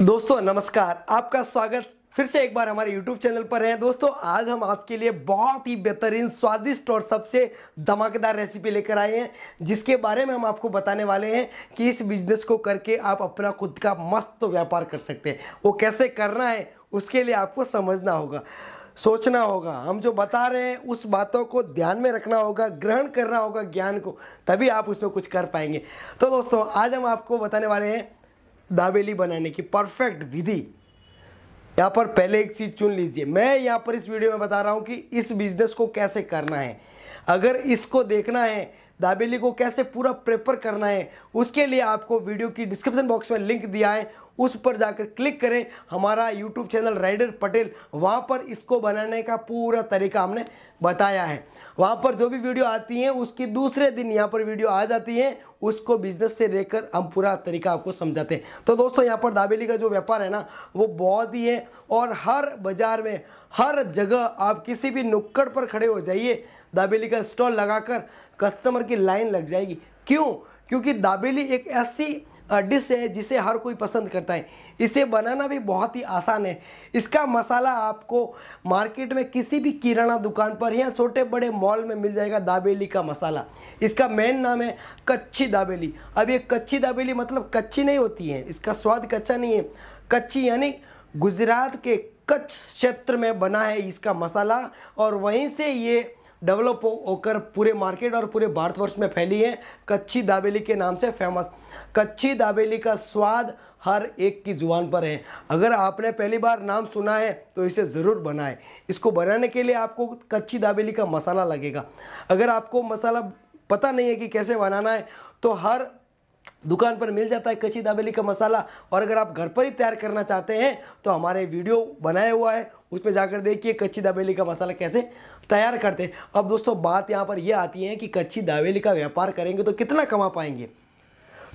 दोस्तों नमस्कार आपका स्वागत फिर से एक बार हमारे YouTube चैनल पर है दोस्तों आज हम आपके लिए बहुत ही बेहतरीन स्वादिष्ट और सबसे धमाकेदार रेसिपी लेकर आए हैं जिसके बारे में हम आपको बताने वाले हैं कि इस बिजनेस को करके आप अपना खुद का मस्त व्यापार कर सकते हैं वो कैसे करना है उसके लिए आपको समझना होगा सोचना होगा हम जो बता रहे हैं उस बातों को ध्यान में रखना होगा ग्रहण करना होगा ज्ञान को तभी आप उसमें कुछ कर पाएंगे तो दोस्तों आज हम आपको बताने वाले हैं दावेली बनाने की परफेक्ट विधि यहाँ पर पहले एक चीज़ चुन लीजिए मैं यहाँ पर इस वीडियो में बता रहा हूँ कि इस बिज़नेस को कैसे करना है अगर इसको देखना है दाबेली को कैसे पूरा प्रेपर करना है उसके लिए आपको वीडियो की डिस्क्रिप्शन बॉक्स में लिंक दिया है उस पर जाकर क्लिक करें हमारा यूट्यूब चैनल राइडर पटेल वहाँ पर इसको बनाने का पूरा तरीका हमने बताया है वहाँ पर जो भी वीडियो आती हैं उसकी दूसरे दिन यहाँ पर वीडियो आ जाती है उसको बिजनेस से लेकर हम पूरा तरीका आपको समझाते हैं तो दोस्तों यहाँ पर दाबेली का जो व्यापार है ना वो बहुत ही है और हर बाज़ार में हर जगह आप किसी भी नुक्कड़ पर खड़े हो जाइए दाबेली का स्टॉल लगाकर कस्टमर की लाइन लग जाएगी क्यों क्योंकि दाबेली एक ऐसी डिश है जिसे हर कोई पसंद करता है इसे बनाना भी बहुत ही आसान है इसका मसाला आपको मार्केट में किसी भी किराना दुकान पर या छोटे बड़े मॉल में मिल जाएगा दाबेली का मसाला इसका मेन नाम है कच्ची दाबेली अब ये कच्ची दाबेली मतलब कच्ची नहीं होती है इसका स्वाद कच्चा नहीं है कच्ची यानी गुजरात के कच्छ क्षेत्र में बना है इसका मसाला और वहीं से ये डेवलप होकर पूरे मार्केट और पूरे भारतवर्ष में फैली है कच्ची दाबेली के नाम से फेमस कच्ची दाबेली का स्वाद हर एक की ज़ुबान पर है अगर आपने पहली बार नाम सुना है तो इसे ज़रूर बनाएं इसको बनाने के लिए आपको कच्ची दाबेली का मसाला लगेगा अगर आपको मसाला पता नहीं है कि कैसे बनाना है तो हर दुकान पर मिल जाता है कच्ची दाबेली का मसाला और अगर आप घर पर ही तैयार करना चाहते हैं तो हमारे वीडियो बनाया हुआ है उसमें जाकर देखिए कच्ची दाबेली का मसाला कैसे तैयार करते हैं अब दोस्तों बात यहाँ पर यह आती है कि कच्ची दाबेली का व्यापार करेंगे तो कितना कमा पाएंगे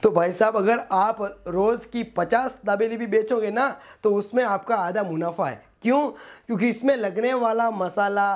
तो भाई साहब अगर आप रोज़ की पचास दाबेली भी बेचोगे ना तो उसमें आपका आधा मुनाफा है क्यों क्योंकि इसमें लगने वाला मसाला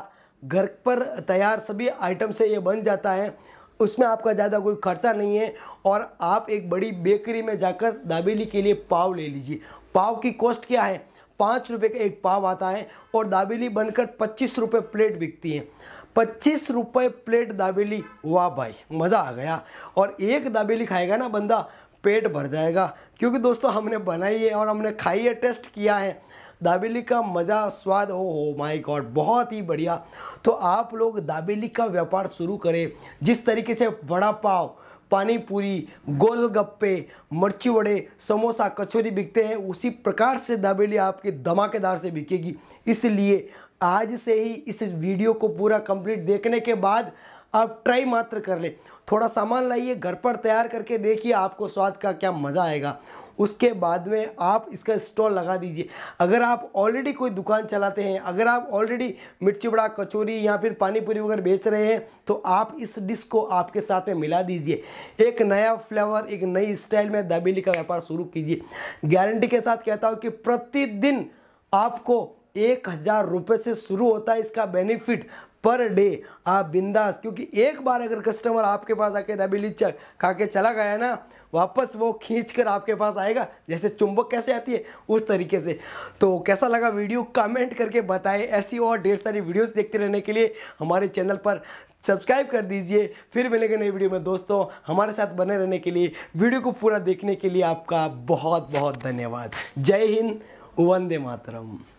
घर पर तैयार सभी आइटम से ये बन जाता है उसमें आपका ज़्यादा कोई खर्चा नहीं है और आप एक बड़ी बेकरी में जाकर दाबेली के लिए पाव ले लीजिए पाव की कॉस्ट क्या है पाँच रुपये का एक पाव आता है और दाबेली बनकर पच्चीस रुपये प्लेट बिकती है पच्चीस रुपये प्लेट दाबेली वाह भाई मज़ा आ गया और एक दाबेली खाएगा ना बंदा पेट भर जाएगा क्योंकि दोस्तों हमने बनाई है और हमने खाई है टेस्ट किया है दाबेली का मज़ा स्वाद ओ हो माई गॉड बहुत ही बढ़िया तो आप लोग दाबेली का व्यापार शुरू करें जिस तरीके से वड़ा पाव पानी पूरी गोलगप्पे मिर्ची वड़े समोसा कचौरी बिकते हैं उसी प्रकार से दाबेली आपके धमाकेदार से बिकेगी इसलिए आज से ही इस वीडियो को पूरा कंप्लीट देखने के बाद आप ट्राई मात्र कर लें थोड़ा सामान लाइए घर पर तैयार करके देखिए आपको स्वाद का क्या मज़ा आएगा उसके बाद में आप इसका स्टॉल लगा दीजिए अगर आप ऑलरेडी कोई दुकान चलाते हैं अगर आप ऑलरेडी मिर्ची बड़ा कचौरी या फिर पानीपुरी वगैरह बेच रहे हैं तो आप इस डिश को आपके साथ में मिला दीजिए एक नया फ्लेवर एक नई स्टाइल में दाबेली का व्यापार शुरू कीजिए गारंटी के साथ कहता हूँ कि प्रतिदिन आपको एक हज़ार रुपये से शुरू होता है इसका बेनिफिट पर डे आप बिंदास क्योंकि एक बार अगर कस्टमर आपके पास आके दबीली चक खा के चला गया ना वापस वो खींच कर आपके पास आएगा जैसे चुंबक कैसे आती है उस तरीके से तो कैसा लगा वीडियो कमेंट करके बताएं ऐसी और ढेर सारी वीडियोस देखते रहने के लिए हमारे चैनल पर सब्सक्राइब कर दीजिए फिर मिलेंगे नई वीडियो में दोस्तों हमारे साथ बने रहने के लिए वीडियो को पूरा देखने के लिए आपका बहुत बहुत धन्यवाद जय हिंद वंदे मातरम